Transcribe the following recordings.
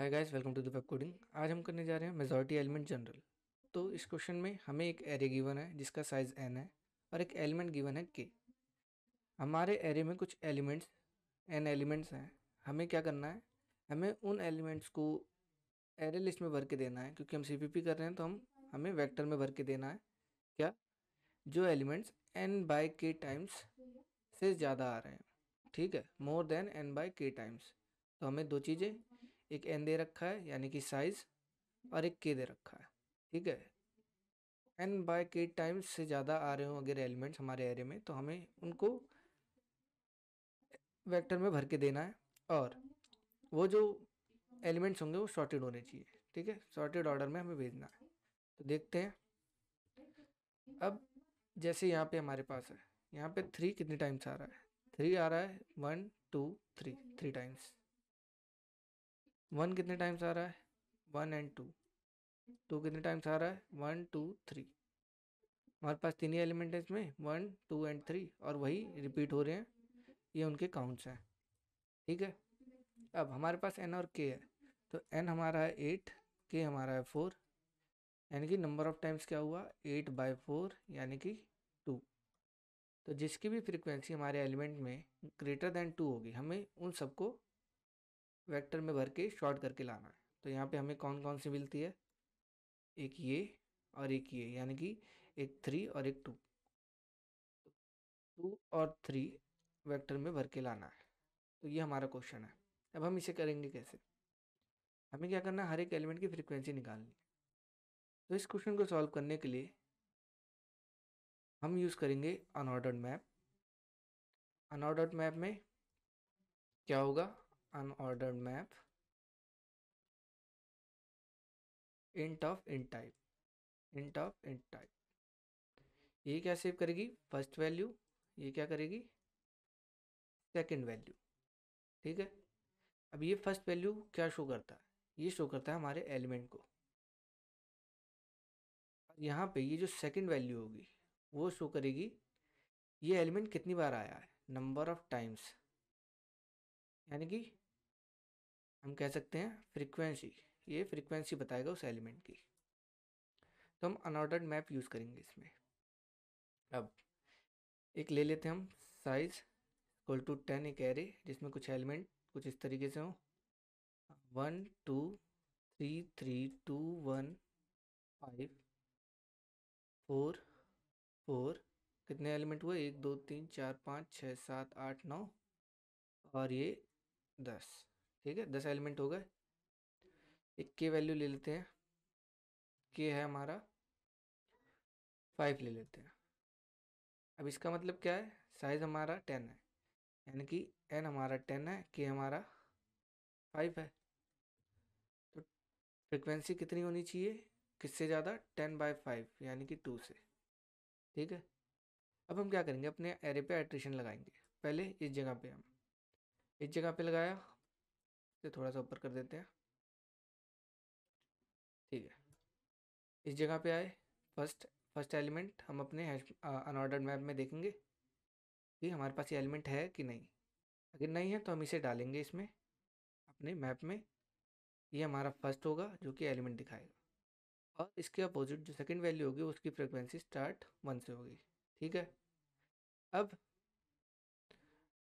hi guys welcome to the web coding आज हम करने जा रहे हैं मेजोरिटी एलिमेंट जनरल तो इस क्वेश्चन में हमें एक एरे गिवन है जिसका साइज एन है और एक एलिमेंट गिवन है के हमारे एरे में कुछ एलिमेंट्स एन एलिमेंट्स हैं हमें क्या करना है हमें उन एलिमेंट्स को एरे लिस्ट में भर के देना है क्योंकि हम सी कर रहे हैं तो हम हमें वैक्टर में भर के देना है क्या जो elements n by k times से ज़्यादा आ रहे हैं ठीक है more than n by k times तो हमें दो चीज़ें एक एन दे रखा है यानी कि साइज और एक के दे रखा है ठीक है एन बाय के टाइम्स से ज़्यादा आ रहे हो अगर एलिमेंट्स हमारे एरे में तो हमें उनको वेक्टर में भर के देना है और वो जो एलिमेंट्स होंगे वो शॉर्टेड होने चाहिए ठीक है शॉर्टेड ऑर्डर में हमें भेजना है तो देखते हैं अब जैसे यहाँ पे हमारे पास है यहाँ पे थ्री कितने टाइम्स आ रहा है थ्री आ रहा है one two three three times one कितने टाइम्स आ रहा है वन एंड टू टू कितने टाइम्स आ रहा है वन टू थ्री हमारे पास तीन ही एलिमेंट हैं इसमें वन टू एंड थ्री और वही रिपीट हो रहे हैं ये उनके काउंट्स हैं ठीक है अब हमारे पास एन और के है तो एन हमारा है एट के हमारा है फोर यानी कि नंबर ऑफ टाइम्स क्या हुआ एट बाई फोर यानी कि टू तो जिसकी भी फ्रिक्वेंसी हमारे एलिमेंट में ग्रेटर देन टू होगी हमें उन सबको वेक्टर में भर के शॉर्ट करके लाना है तो यहाँ पे हमें कौन कौन सी मिलती है एक ये और एक ये यानी कि एक थ्री और एक टू टू और थ्री वेक्टर में भर के लाना है तो ये हमारा क्वेश्चन है अब हम इसे करेंगे कैसे हमें क्या करना है हर एक एलिमेंट की फ्रिक्वेंसी निकालनी तो इस क्वेश्चन को सॉल्व करने के लिए हम यूज़ करेंगे अनऑर्डर्ड मैप अनऑर्डर्ड मैप में क्या होगा unordered map int of int type int of int type ये क्या सेव करेगी फर्स्ट वैल्यू ये क्या करेगी सेकंड वैल्यू ठीक है अब ये फर्स्ट वैल्यू क्या शो करता है ये शो करता है हमारे एलिमेंट को यहाँ पे ये जो सेकंड वैल्यू होगी वो शो करेगी ये एलिमेंट कितनी बार आया है नंबर ऑफ टाइम्स यानी कि हम कह सकते हैं फ्रीक्वेंसी ये फ्रीक्वेंसी बताएगा उस एलिमेंट की तो हम अनऑर्डर्ड मैप यूज़ करेंगे इसमें अब एक ले लेते हैं हम साइज इक्वल टू टेन एक एरे जिसमें कुछ एलिमेंट कुछ इस तरीके से हो one two three three two one five four four कितने एलिमेंट हुए एक दो तीन चार पाँच छः सात आठ नौ और ये दस ठीक है दस एलिमेंट हो गए एक के वैल्यू ले लेते हैं के है हमारा फाइव ले लेते हैं अब इसका मतलब क्या है साइज़ हमारा टेन है यानी कि एन हमारा टेन है के हमारा फाइव है तो फ्रिक्वेंसी कितनी होनी चाहिए किससे ज़्यादा टेन बाई फाइव यानी कि टू से ठीक है अब हम क्या करेंगे अपने एरे पे एट्रेशन लगाएंगे पहले इस जगह पे हम इस जगह पे लगाया से थोड़ा सा ऊपर कर देते हैं ठीक है इस जगह पे आए फर्स्ट फर्स्ट एलिमेंट हम अपने हैश अनऑर्डर्ड मैप में देखेंगे कि हमारे पास ये एलिमेंट है कि नहीं अगर नहीं है तो हम इसे डालेंगे इसमें अपने मैप में ये हमारा फर्स्ट होगा जो कि एलिमेंट दिखाएगा और इसके अपोजिट जो सेकंड वैल्यू होगी उसकी फ्रिक्वेंसी स्टार्ट वन से होगी ठीक है अब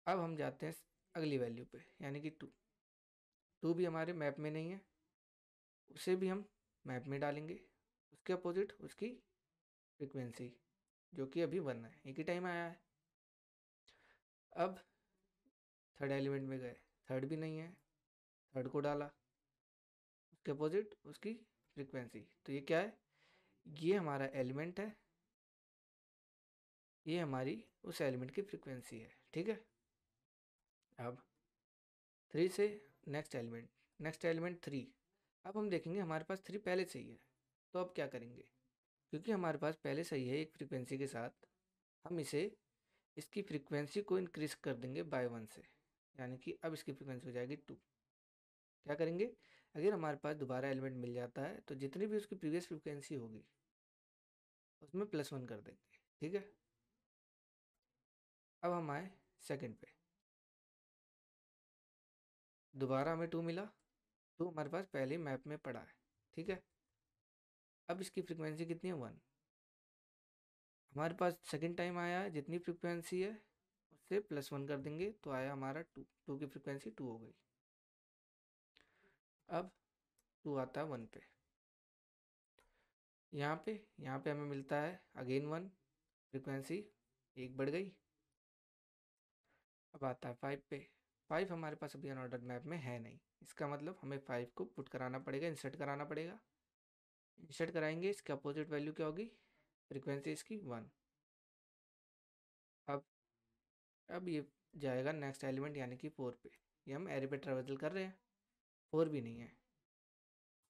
अब हम जाते हैं अगली वैल्यू पे यानी कि टू टू भी हमारे मैप में नहीं है उसे भी हम मैप में डालेंगे उसके अपोजिट उसकी फ्रिक्वेंसी जो कि अभी वन है एक ही टाइम आया है अब थर्ड एलिमेंट में गए थर्ड भी नहीं है थर्ड को डाला उसके अपोजिट उसकी फ्रिक्वेंसी तो ये क्या है ये हमारा एलिमेंट है ये हमारी उस एलिमेंट की फ्रिक्वेंसी है ठीक है अब थ्री से next element next element three अब हम देखेंगे हमारे पास थ्री पहले से ही है तो अब क्या करेंगे क्योंकि हमारे पास पहले से ही है एक फ्रीक्वेंसी के साथ हम इसे इसकी फ्रीक्वेंसी को इनक्रीज कर देंगे बाय वन से यानी कि अब इसकी फ्रीक्वेंसी हो जाएगी टू क्या करेंगे अगर हमारे पास दोबारा एलिमेंट मिल जाता है तो जितनी भी उसकी प्रीवियस फ्रिक्वेंसी होगी उसमें प्लस वन कर देंगे ठीक है अब हम आए सेकेंड पे दोबारा हमें टू मिला टू तो हमारे पास पहले मैप में पड़ा है ठीक है अब इसकी फ्रिक्वेंसी कितनी है वन हमारे पास सेकेंड टाइम आया है जितनी फ्रिक्वेंसी है उससे प्लस वन कर देंगे तो आया हमारा टू टू की फ्रिक्वेंसी टू हो गई अब टू आता है वन पे यहाँ पे यहाँ पे हमें मिलता है अगेन वन फ्रिक्वेंसी एक बढ़ गई अब आता है फाइव पे फाइव हमारे पास अभी अनऑर्डर मैप में है नहीं इसका मतलब हमें फाइव को पुट कराना पड़ेगा इंसर्ट कराना पड़ेगा इंसर्ट कराएंगे इसके अपोजिट वैल्यू क्या होगी फ्रिक्वेंसी इसकी वन अब अब ये जाएगा नेक्स्ट एलिमेंट यानी कि फोर पे ये हम एरे पे ट्रेवल कर रहे हैं फोर भी नहीं है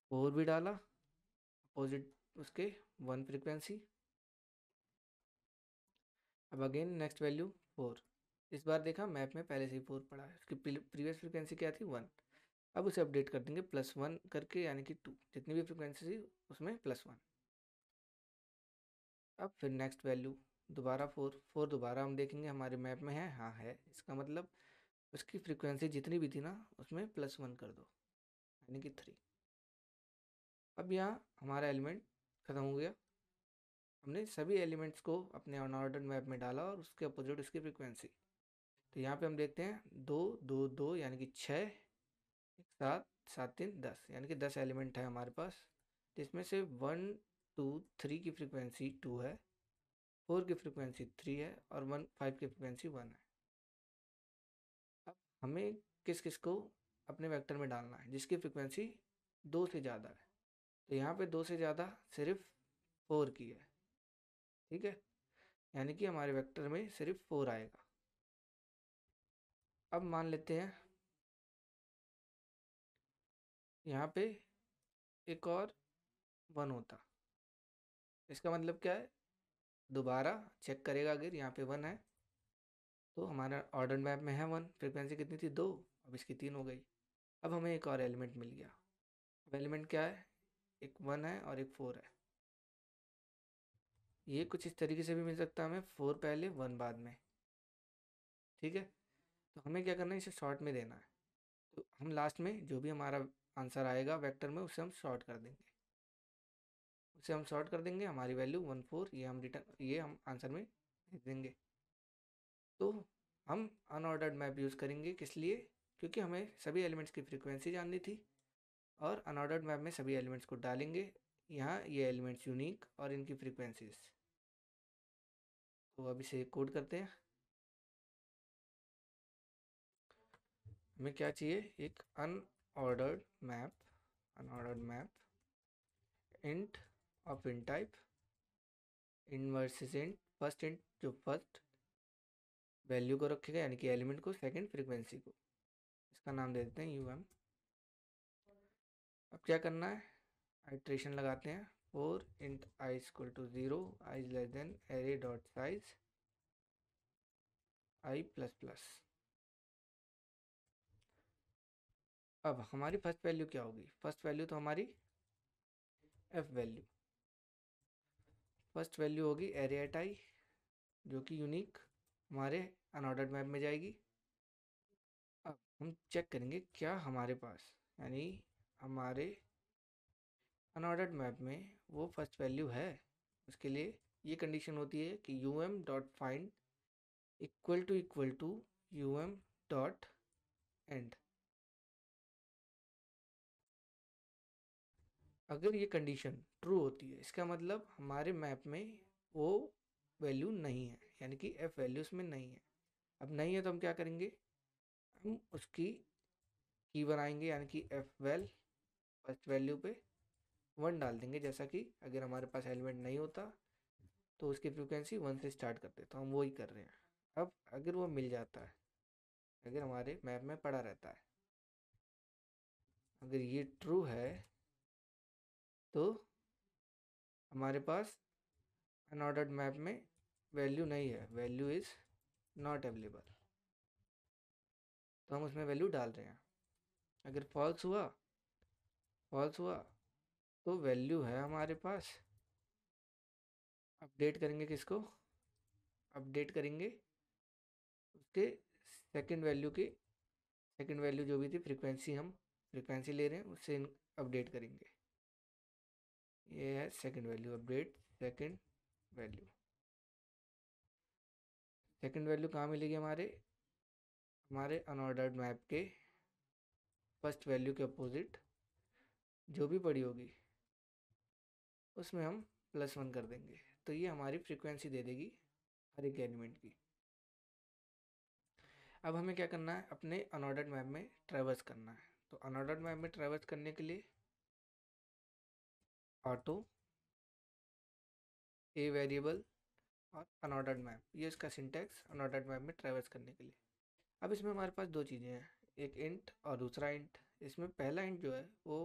फोर भी डाला अपोजिट उसके वन फ्रिक्वेंसी अब अगेन नेक्स्ट वैल्यू फोर इस बार देखा मैप में पहले से ही फोर पड़ा है उसकी प्रीवियस फ्रिक्वेंसी क्या थी वन अब उसे अपडेट कर देंगे प्लस वन करके यानी कि टू जितनी भी फ्रिक्वेंसी थी उसमें प्लस वन अब फिर नेक्स्ट वैल्यू दोबारा फोर फोर दोबारा हम देखेंगे हमारे मैप में है हाँ है इसका मतलब उसकी फ्रिक्वेंसी जितनी भी थी ना उसमें प्लस वन कर दो यानी कि थ्री अब यहाँ हमारा एलिमेंट ख़त्म हो गया हमने सभी एलिमेंट्स को अपने अनऑर्डर मैप में डाला और उसके अपोजिट उसकी फ्रिक्वेंसी तो यहाँ पे हम देखते हैं दो दो दो यानी कि छः सात सात तीन दस यानी कि दस एलिमेंट है हमारे पास जिसमें से वन टू थ्री की फ्रिक्वेंसी टू है फोर की फ्रिक्वेंसी थ्री है और वन फाइव की फ्रिक्वेंसी वन है अब हमें किस किस को अपने वेक्टर में डालना है जिसकी फ्रिक्वेंसी दो से ज़्यादा है तो यहाँ पे दो से ज़्यादा सिर्फ फोर की है ठीक है यानी कि हमारे वेक्टर में सिर्फ फोर आएगा अब मान लेते हैं यहाँ पे एक और वन होता इसका मतलब क्या है दोबारा चेक करेगा अगर यहाँ पे वन है तो हमारा ऑर्डर मैप में है वन फ्रिक्वेंसी कितनी थी दो अब इसकी तीन हो गई अब हमें एक और एलिमेंट मिल गया अब एलिमेंट क्या है एक वन है और एक फोर है ये कुछ इस तरीके से भी मिल सकता है हमें फोर पहले वन बाद में ठीक है तो हमें क्या करना है इसे शॉर्ट में देना है तो हम लास्ट में जो भी हमारा आंसर आएगा वेक्टर में उसे हम शॉर्ट कर देंगे उसे हम शॉर्ट कर देंगे हमारी वैल्यू वन फोर ये हम रिटर्न ये हम आंसर में भेज देंगे तो हम अनऑर्डर्ड मैप यूज़ करेंगे किस लिए क्योंकि हमें सभी एलिमेंट्स की फ्रिक्वेंसी जाननी थी और अनऑर्डर्ड मैप में सभी एलिमेंट्स को डालेंगे यहाँ ये एलिमेंट्स यूनिक और इनकी फ्रिक्वेंसीज तो अब इसे कोड करते हैं हमें क्या चाहिए एक unordered map unordered map int of in type in versus int first int जो फर्स्ट वैल्यू को रखेगा यानी कि एलिमेंट को सेकंड फ्रीक्वेंसी को इसका नाम दे देते हैं यू अब क्या करना है आइट्रेशन लगाते हैं for int i equal to zero i less than array dot size i plus plus अब हमारी फर्स्ट वैल्यू क्या होगी फर्स्ट वैल्यू तो हमारी एफ वैल्यू फर्स्ट वैल्यू होगी एरिया एट आई जो कि यूनिक हमारे अनऑर्डर्ड मैप में जाएगी अब हम चेक करेंगे क्या हमारे पास यानी हमारे अनऑर्डर्ड मैप में वो फर्स्ट वैल्यू है उसके लिए ये कंडीशन होती है कि u m dot find equal to equal to u m dot end अगर ये कंडीशन ट्रू होती है इसका मतलब हमारे मैप में वो वैल्यू नहीं है यानी कि एफ वैल्यू उसमें नहीं है अब नहीं है तो हम क्या करेंगे हम उसकी की बनाएंगे यानी कि एफ वेल फर्स्ट वैल्यू पे वन डाल देंगे जैसा कि अगर हमारे पास एलिमेंट नहीं होता तो उसकी फ्रिक्वेंसी वन से स्टार्ट करते तो हम वही कर रहे हैं अब अगर वो मिल जाता है अगर हमारे मैप में पड़ा रहता है अगर ये ट्रू है तो हमारे पास अनऑर्डर्ड मैप में वैल्यू नहीं है वैल्यू इज़ नॉट अवेलेबल तो हम उसमें वैल्यू डाल रहे हैं अगर फॉल्स हुआ फॉल्स हुआ तो वैल्यू है हमारे पास अपडेट करेंगे किसको अपडेट करेंगे उसके सेकंड वैल्यू की सेकंड वैल्यू जो भी थी फ्रीक्वेंसी हम फ्रीक्वेंसी ले रहे हैं उससे अपडेट करेंगे ये है second value update second value second value कहाँ मिलेगी हमारे हमारे अनऑर्डर्ड मैप के फर्स्ट वैल्यू के अपोजिट जो भी पड़ी होगी उसमें हम प्लस वन कर देंगे तो ये हमारी फ्रीक्वेंसी दे देगी हर एक एलिमेंट की अब हमें क्या करना है अपने अनऑर्डर्ड मैप में ट्रेवल्स करना है तो अनऑर्डर्ड मैप में ट्रेवल्स करने के लिए ऑटो ए वेरिएबल और अनऑर्डर्ड मैप ये इसका सिंटेक्स अनऑर्डर्ड मैप में ट्रेवल्स करने के लिए अब इसमें हमारे पास दो चीज़ें हैं एक इंट और दूसरा इंट इसमें पहला इंट जो है वो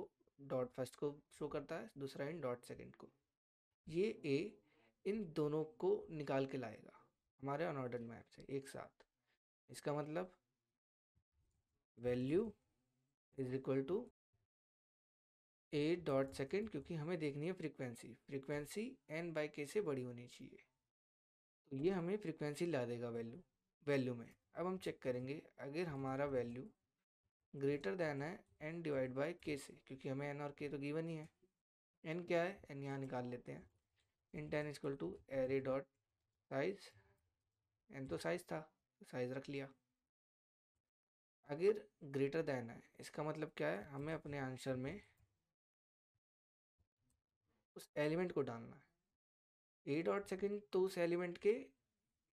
डॉट फर्स्ट को शो करता है दूसरा इंट डॉट सेकेंड को ये ए इन दोनों को निकाल के लाएगा हमारे अनऑर्डर्ड मैप से एक साथ इसका मतलब value is equal to at dot second क्योंकि हमें देखनी है frequency frequency N by k से बड़ी होनी चाहिए तो ये हमें फ्रीक्वेंसी ला देगा वैल्यू वैल्यू में अब हम चेक करेंगे अगर हमारा वैल्यू ग्रेटर देन है एन डिवाइड बाई के से क्योंकि हमें एन और के तो गिवन ही है एन क्या है एन यहाँ निकाल लेते हैं int n equal to array dot size n तो साइज था साइज तो रख लिया अगर ग्रेटर देन है इसका मतलब क्या है हमें अपने आंसर में उस एलिमेंट को डालना है ए डॉट सेकेंड तो उस एलिमेंट के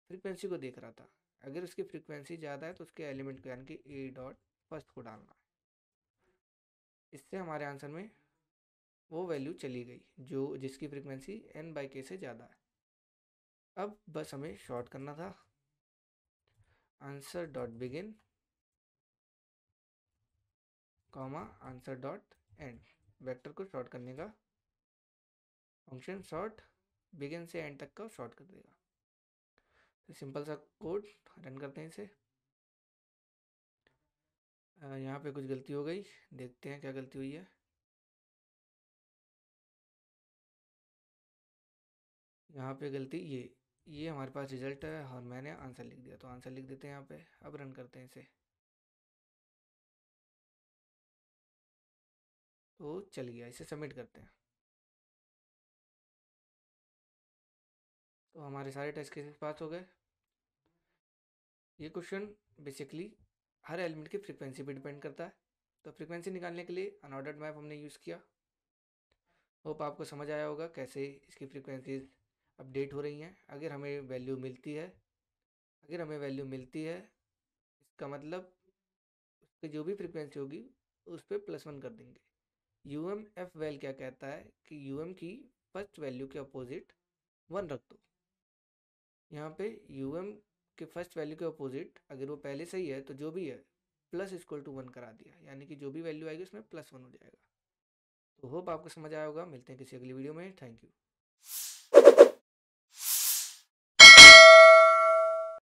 फ्रिक्वेंसी को देख रहा था अगर उसकी फ्रिक्वेंसी ज़्यादा है तो उसके एलिमेंट को यानी कि ए डॉट फर्स्ट को डालना है इससे हमारे आंसर में वो वैल्यू चली गई जो जिसकी फ्रिक्वेंसी एन बाई के से ज़्यादा है अब बस हमें शॉर्ट करना था answer dot begin comma answer dot end vector को शॉर्ट करने का फंक्शन शॉर्ट बिगिन से एंड तक का शॉर्ट कर देगा तो सिंपल सा कोड रन करते हैं इसे यहाँ पे कुछ गलती हो गई देखते हैं क्या गलती हुई है यहाँ पे गलती ये ये हमारे पास रिजल्ट है और मैंने आंसर लिख दिया तो आंसर लिख देते हैं यहाँ पे अब रन करते हैं इसे तो चल गया इसे सबमिट करते हैं तो हमारे सारे टेस्ट केसेस पास हो गए ये क्वेश्चन बेसिकली हर एलिमेंट की फ्रीक्वेंसी पे डिपेंड करता है तो फ्रीक्वेंसी निकालने के लिए अनऑर्डर्ड मैप हमने यूज़ किया होप आपको समझ आया होगा कैसे इसकी फ्रीक्वेंसीज अपडेट हो रही हैं अगर हमें वैल्यू मिलती है अगर हमें वैल्यू मिलती है इसका मतलब उसकी जो भी फ्रीक्वेंसी होगी उस पर प्लस वन कर देंगे यू एम एफ वेल क्या कहता है कि यू एम की फर्स्ट वैल्यू के अपोजिट वन रख दो यहाँ पे यू एम के फर्स्ट वैल्यू के अपोजिट अगर वो पहले से ही है तो जो भी है प्लस इक्वल टू वन करा दिया यानी कि जो भी वैल्यू आएगी उसमें प्लस वन हो जाएगा तो होप आपको समझ आया होगा मिलते हैं किसी अगली वीडियो में थैंक यू